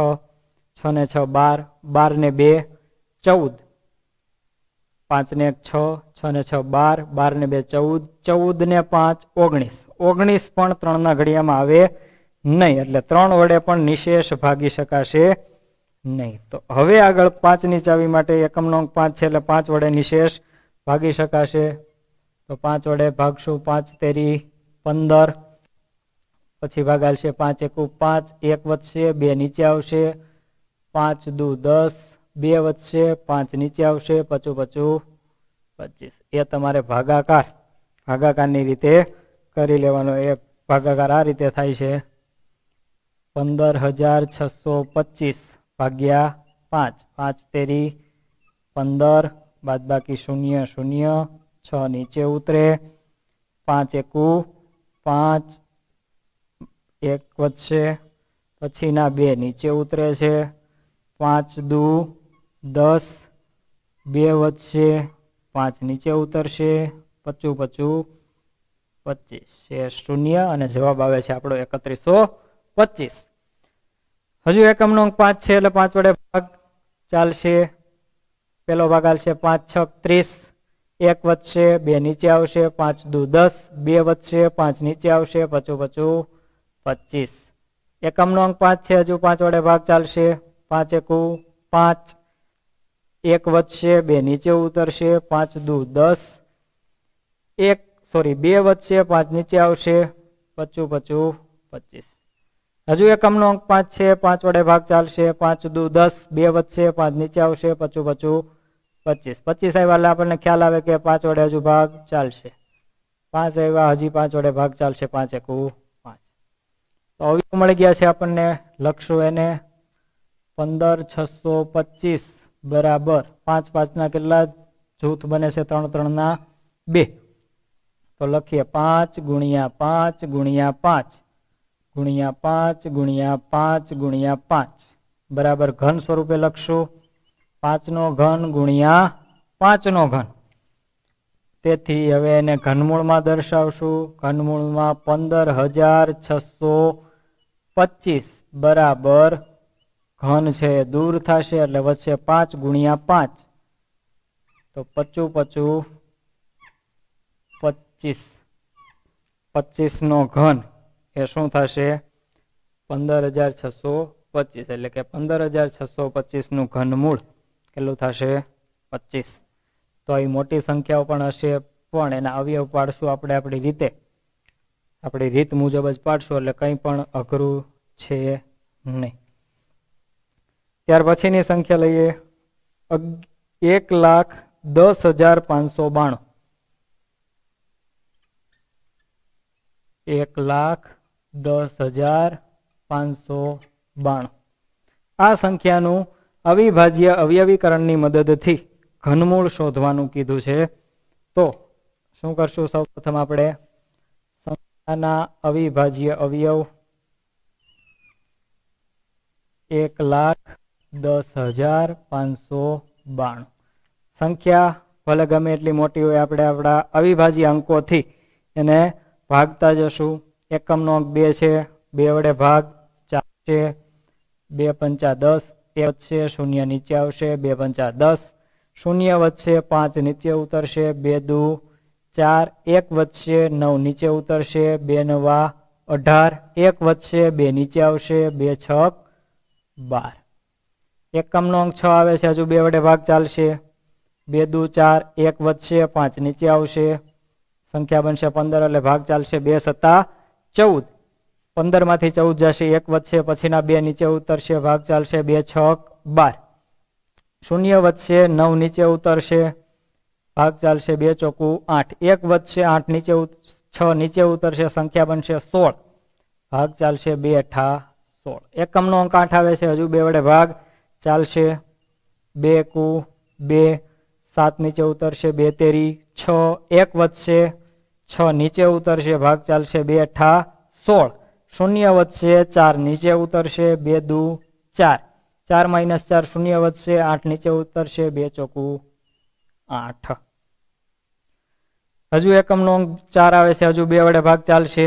છ ને છ બાર બાર ને બે ચૌદ પાંચને એક છ છ ને છ બાર બાર ને બે ચૌદ ચૌદ ને પાંચ ઓગણીસ ઓગણીસ પણ ત્રણના ઘડિયામાં આવે નહીં એટલે ત્રણ વડે પણ નિશેષ ભાગી શકાશે નહીં તો હવે આગળ પાંચની ચાવી માટે એકમનો અંક પાંચ છે એટલે પાંચ વડે નિશેષ ભાગી શકાશે તો પાંચ વડે ભાગશું પાંચ તેરી પંદર પછી ભાગાલશે પાંચ એકુ પાંચ એક વધશે બે નીચે આવશે પાંચ દુ દસ બે વધશે પાંચ નીચે આવશે પચું પચું પચીસ એ તમારે ભાગાકાર ભાગાકારની રીતે કરી લેવાનો એ ભાગાકાર આ રીતે થાય છે પંદર હજાર છસો પચીસ ભાગ્યા પાંચ પાંચ તેરી પંદર બાદ બાકી શૂન્ય શૂન્ય છ નીચે ઉતરે પાંચ એકુ પાંચ એક વધશે પછીના બે નીચે ઉતરે છે પાંચ દુ દસ બે વધશે પાંચ નીચે ઉતરશે પચું પચું પચીસ છે શૂન્ય અને જવાબ આવે છે આપણો એકત્રીસો પચીસ હજુ એકમનો અંક પાંચ છે એટલે પાંચ વડે ભાગ ચાલશે પેલો ભાગ આવશે પાંચ છ ત્રીસ એક વધશે બે નીચે આવશે પાંચ દુ દસ બે વધશે પાંચ નીચે આવશે પચું પચું પચીસ એકમનો અંક પાંચ છે હજુ પાંચ વડે ભાગ ચાલશે પાંચ એકુ પાંચ એક વધશે બે નીચે ઉતરશે પાંચ દુ દસ એક સોરી બે વધશે પાંચ નીચે આવશે પચું પચું પચીસ હજુ એકમનો અંક પાંચ છે પાંચ વડે ભાગ ચાલશે પાંચ દુ દસ બે વધશે પાંચ નીચે આવશે પચું પચું પચીસ પચીસ આવ્યા એટલે આપણને ખ્યાલ આવે કે પાંચ વડે હજુ ભાગ ચાલશે પાંચ આવ્યા હજી પાંચ વડે ભાગ ચાલશે પાંચ એકુ પાંચ તો અવયવ મળી ગયા છે આપણને લખશું એને પંદર છસો પચીસ બરાબર પાંચ પાંચના કેટલા જૂથ બને છે ત્રણ ત્રણના બે તો લખીએ પાંચ ગુણ્યા પાંચ ગુણ્યા પાંચ ગુણ્યા પાંચ ગુણ્યા પાંચ ગુણ્યા પાંચ બરાબર ઘન સ્વરૂપે લખશું પાંચનો ઘન ગુણ્યા પાંચનો ઘન તેથી હવે એને ઘનમૂળમાં દર્શાવશું ઘનમૂળમાં પંદર હજાર છસો પચીસ બરાબર ઘન છે દૂર થશે એટલે વધશે પાંચ ગુણ્યા પાંચ તો પચું પચું પચીસ પચીસનો ઘન એ શું થશે પંદર હજાર છસો પચીસ એટલે કે પંદર હજાર છસો પચીસનું ઘનમૂળ કેટલું થશે પચીસ તો એ મોટી સંખ્યાઓ પણ હશે પણ એના અવયવ પાડશું આપણે આપણી રીતે આપણી રીત મુજબ જ પાડશું એટલે કંઈ પણ અઘરું છે નહીં ત્યાર પછીની સંખ્યા લઈએ એક લાખ દસ હજાર પાંચસો બાણું એક લાખ દસ હજાર પાંચસો બાણું આ સંખ્યાનું અવિભાજ્ય અવયવીકરણની મદદથી ઘનમૂળ શોધવાનું કીધું છે તો શું કરશું સૌ પ્રથમ આપણે સંખ્યાના અવિભાજ્ય અવયવ એક લાખ દસ હજાર પાંચસો બાણું સંખ્યા ભલે ગમે એટલી મોટી હોય આપણે આપણા અવિભાજ્ય અંકોથી એને ભાગતા જશું એકમનો અંક બે છે બે વડે ભાગ ચાર છે બે પંચા દસ વધશે શૂન્ય નીચે આવશે બે પંચા દસ શૂન્ય વધશે પાંચ નીચે ઉતરશે બે દુ ચાર એક વધશે નવ નીચે ઉતરશે બે નવા અઢાર એક વધશે બે નીચે આવશે બે છક બાર એકમ નો અંક છ આવે છે હજુ બે વડે ભાગ ચાલશે બે દુ ચાર એક વધશે પાંચ નીચે આવશે સંખ્યા બનશે પંદર એટલે ભાગ ચાલશે બે સત્તા ચૌદ પંદરમાંથી ચૌદ જશે એક વધશે પછીના બે નીચે ઉતરશે ભાગ ચાલશે બે છ બાર શૂન્ય વધશે નવ નીચે ઉતરશે ભાગ ચાલશે બે ચોકુ આઠ એક વધશે આઠ નીચે છ નીચે ઉતરશે સંખ્યા બનશે સોળ ભાગ ચાલશે બે અઠા સોળ એકમનો અંક આઠ આવે છે હજુ બે વડે ભાગ ચાલશે બે કુ બે સાત નીચે ઉતરશે બે તેરી છ એક વધશે છ નીચે ઉતરશે ભાગ ચાલશે બે અઠા સોળ શૂન્ય વધશે ચાર નીચે ઉતરશે બે દુ ચાર ચાર માઇનસ ચાર શૂન્ય વધશે આઠ નીચે ઉતરશે બે ચોકુ આઠ હજુ એકમનો અંક ચાર આવે છે હજુ બે વડે ભાગ ચાલશે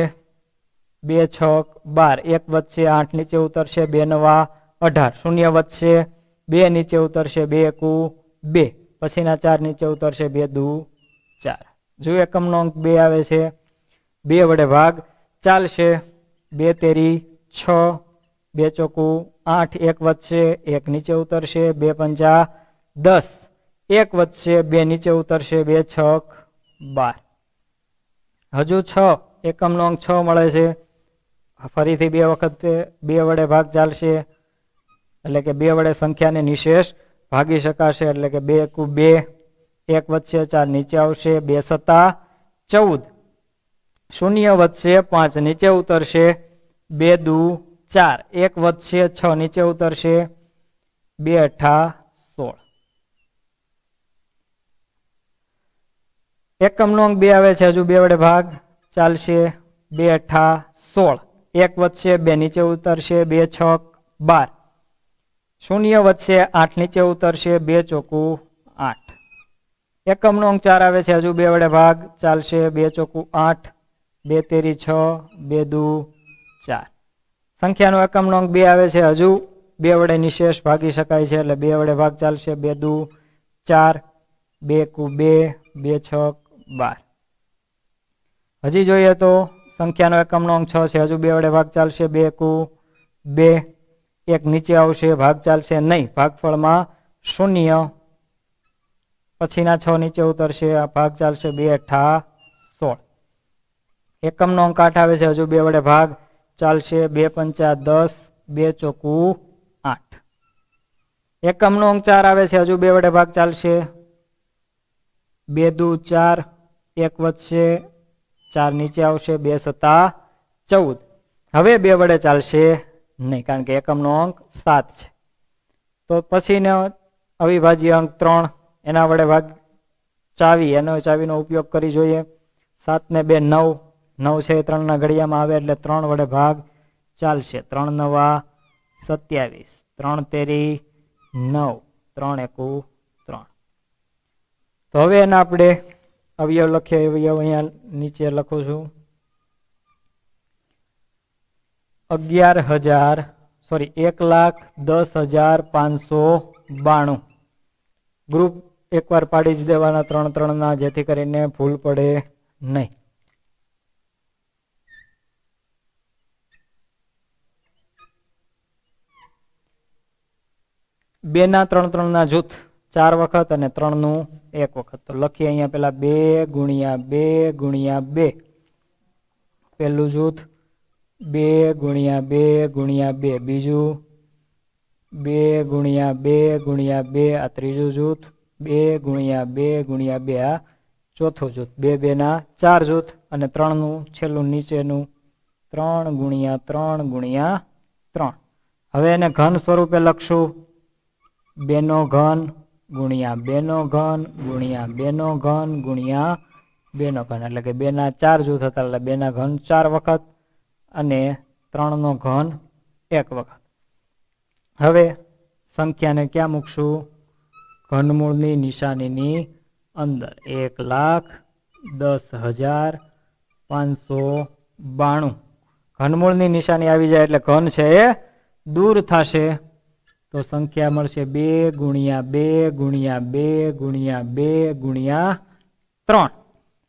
બે છ બાર એક વધશે આઠ નીચે ઉતરશે બે નવા અઢાર શૂન્ય વધશે બે નીચે ઉતરશે બે એકુ બે પછીના ચાર નીચે ઉતરશે બે દુ ચાર જો એકમનો અંક બે આવે છે બે વડે ભાગ ચાલશે બે તેરી છ બે ચોકુ આઠ એક વધશે એક નીચે ઉતરશે બે પંચા દસ એક વધશે બે નીચે ઉતરશે બે છ બાર હજુ છ એકમનો અંક છ મળે છે ફરીથી બે વખત બે વડે ભાગ ચાલશે એટલે કે બે વડે સંખ્યાને નિશેષ ભાગી શકાશે એટલે કે બે એકુ બે એક વધશે ચાર નીચે આવશે બે સત્તા ચૌદ શૂન્ય વધશે પાંચ નીચે ઉતરશે બે દુ ચાર એક વધશે છ નીચે ઉતરશે બે અઠા સોળ એકમનો અંક બે આવે છે હજુ બે વડે ભાગ ચાલશે બે અઠા સોળ એક વધશે બે નીચે ઉતરશે બે છ બાર શૂન્ય વધશે આઠ નીચે ઉતરશે બે ચોકું એકમનો અંક ચાર આવે છે હજુ બે વડે ભાગ ચાલશે બે ચોકુ આઠ બે તેરી છ બે દુ ચાર સંખ્યાનો એકમનો અંક બે આવે છે હજુ બે વડે નિશેષ ભાગી શકાય છે એટલે બે વડે ભાગ ચાલશે બે દુ ચાર બે કુ બે બે છ બાર હજી જોઈએ તો સંખ્યાનો એકમનો અંક છ છે હજુ બે વડે ભાગ ચાલશે બે કુ બે એક નીચે આવશે ભાગ ચાલશે નહીં ભાગફળમાં શૂન્ય પછીના છ નીચે ઉતરશે આ ભાગ ચાલશે બે અઠા સોળ એકમનો અંક આઠ આવે છે હજુ બે વડે ભાગ ચાલશે બે પંચા દસ બે ચોકુ આઠ એકમનો અંક ચાર આવે છે હજુ બે વડે ભાગ ચાલશે બે દુ ચાર એક વધશે ચાર નીચે આવશે બે સત્તા ચૌદ હવે બે વડે ચાલશે નહીં કારણ કે એકમનો અંક સાત છે તો પછીનો અવિભાજ્ય અંક ત્રણ એના વડે ભાગ ચાવી એનો ચાવીનો ઉપયોગ કરી જોઈએ સાત ને બે નવ નવ છે ત્રણના ઘડિયામાં આવે એટલે ત્રણ વડે ભાગ ચાલશે ત્રણ નવા સત્યાવીસ ત્રણ તેરી નવ ત્રણ એકુ ત્રણ તો હવે એના આપણે અવયવ લખીએ અવયવ અહીંયા નીચે લખું છું અગિયાર હજાર સોરી એક લાખ દસ હજાર પાંચસો બાણું ગ્રુપ એકવાર પાડી જ દેવાના ત્રણ ત્રણના જેથી કરીને ભૂલ પડે નહીં બે ના ત્રણ ત્રણના જૂથ ચાર વખત અને ત્રણનું એક વખત તો લખીએ અહીંયા પેલા બે ગુણ્યા બે ગુણ્યા બે પેલું જૂથ બે ગુણ્યા બે ગુણ્યા બે બીજું બે ગુણ્યા બે ગુણ્યા બે આ ત્રીજું જૂથ બે ગુણ્યા બે ગુણ્યા બે આ ચોથો જૂથ બે બેના ચાર જૂથ અને ત્રણનું છેલ્લું નીચેનું ત્રણ ગુણ્યા ત્રણ ગુણ્યા ત્રણ હવે એને ઘન સ્વરૂપે લખશું બેનો ઘન ગુણ્યા બેનો ઘન ગુણ્યા બેનો ઘન ગુણ્યા બેનો ઘન એટલે કે બેના ચાર જૂથ હતા એટલે બેના ઘન ચાર વખત અને ત્રણનો ઘન એક વખત હવે સંખ્યાને ક્યાં મૂકશું ઘનમૂળની નિશાનીની અંદર એક લાખ દસ હજાર પાંચસો બાણું ઘનમૂળની નિશાની આવી જાય એટલે ઘન છે એ દૂર થશે તો સંખ્યા મળશે બે ગુણ્યા બે ગુણ્યા બે ગુણ્યા બે ગુણ્યા ત્રણ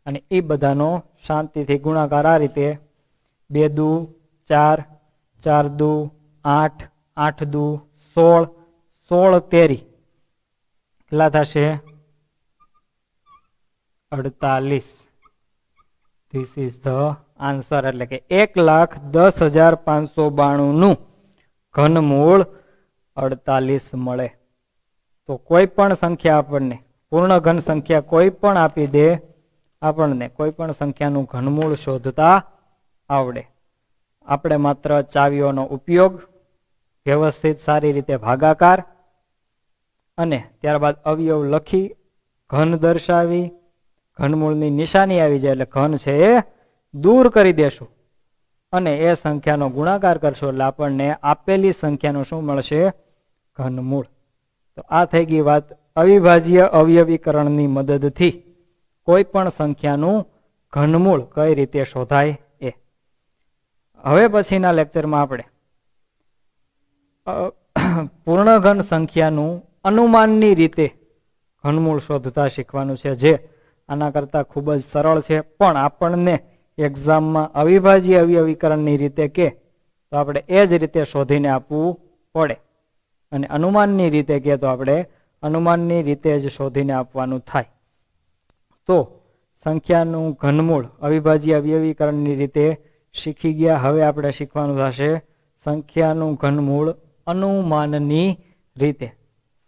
અને એ બધાનો શાંતિથી ગુણાકાર આ રીતે બે દુ ચાર ચાર દુ આઠ આઠ દુ સોળ સોળ તેરી કેટલા થશે અડતાલીસ ધીસ ઇઝ ધ આન્સર એટલે કે એક લાખ દસ હજાર પાંચસો બાણુંનું ઘનમૂળ અડતાલીસ મળે તો કોઈ પણ સંખ્યા આપણને પૂર્ણ ઘન સંખ્યા કોઈ પણ આપી દે આપણને કોઈ પણ સંખ્યાનું ઘનમૂળ શોધતા આવડે આપણે માત્ર ચાવીઓનો ઉપયોગ વ્યવસ્થિત સારી રીતે ભાગાકાર અને ત્યારબાદ અવયવ લખી ઘન દર્શાવી ઘનમૂળની નિશાની આવી જાય એટલે ઘન છે એ દૂર કરી દેશું અને એ સંખ્યાનો ગુણાકાર કરશો એટલે આપણને આપેલી સંખ્યાનું શું મળશે ઘનમૂળ તો આ થઈ ગઈ વાત અવિભાજ્ય અવયવીકરણની મદદથી કોઈ પણ સંખ્યાનું ઘનમૂળ કઈ રીતે શોધાય એ હવે પછીના લેક્ચરમાં આપણે પૂર્ણ ઘન સંખ્યાનું અનુમાનની રીતે ઘનમૂળ શોધતા શીખવાનું છે જે આના કરતાં ખૂબ જ સરળ છે પણ આપણને એક્ઝામમાં અવિભાજ્ય અવયવીકરણની રીતે કે તો આપણે એ જ રીતે શોધીને આપવું પડે અને અનુમાનની રીતે કે તો આપણે અનુમાનની રીતે જ શોધીને આપવાનું થાય તો સંખ્યાનું ઘનમૂળ અવિભાજ્ય અવયવીકરણની રીતે શીખી ગયા હવે આપણે શીખવાનું થશે સંખ્યાનું ઘનમૂળ અનુમાનની રીતે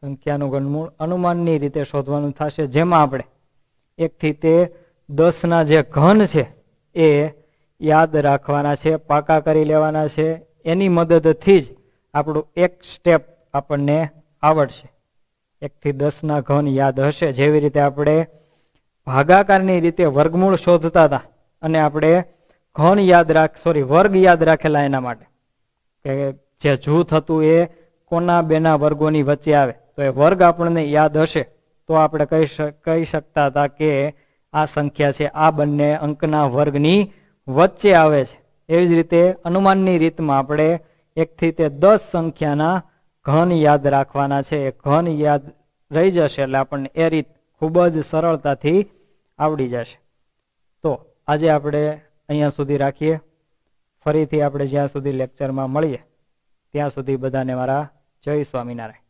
સંખ્યાનું ગણમૂળ અનુમાનની રીતે શોધવાનું થશે જેમાં આપણે એકથી તે દસના જે ઘન છે એ યાદ રાખવાના છે પાકા કરી લેવાના છે એની મદદથી જ આપણું એક સ્ટેપ આપણને આવડશે એકથી દસના ઘન યાદ હશે જેવી રીતે આપણે ભાગાકારની રીતે વર્ગમૂળ શોધતા હતા અને આપણે ઘન યાદ રાખ સોરી વર્ગ યાદ રાખેલા એના માટે કે જે જૂથ હતું એ કોના બેના વર્ગોની વચ્ચે આવે તો એ વર્ગ આપણને યાદ હશે તો આપણે કહી કહી શકતા હતા કે આ સંખ્યા છે આ બંને અંકના વર્ગની વચ્ચે આવે છે એવી જ રીતે અનુમાનની રીતમાં આપણે એકથી તે દસ સંખ્યાના ઘન યાદ રાખવાના છે ઘન યાદ રહી જશે એટલે આપણને એ રીત ખૂબ જ સરળતાથી આવડી જશે તો આજે આપણે અહીંયા સુધી રાખીએ ફરીથી આપણે જ્યાં સુધી લેક્ચરમાં મળીએ ત્યાં સુધી બધાને મારા જય સ્વામિનારાયણ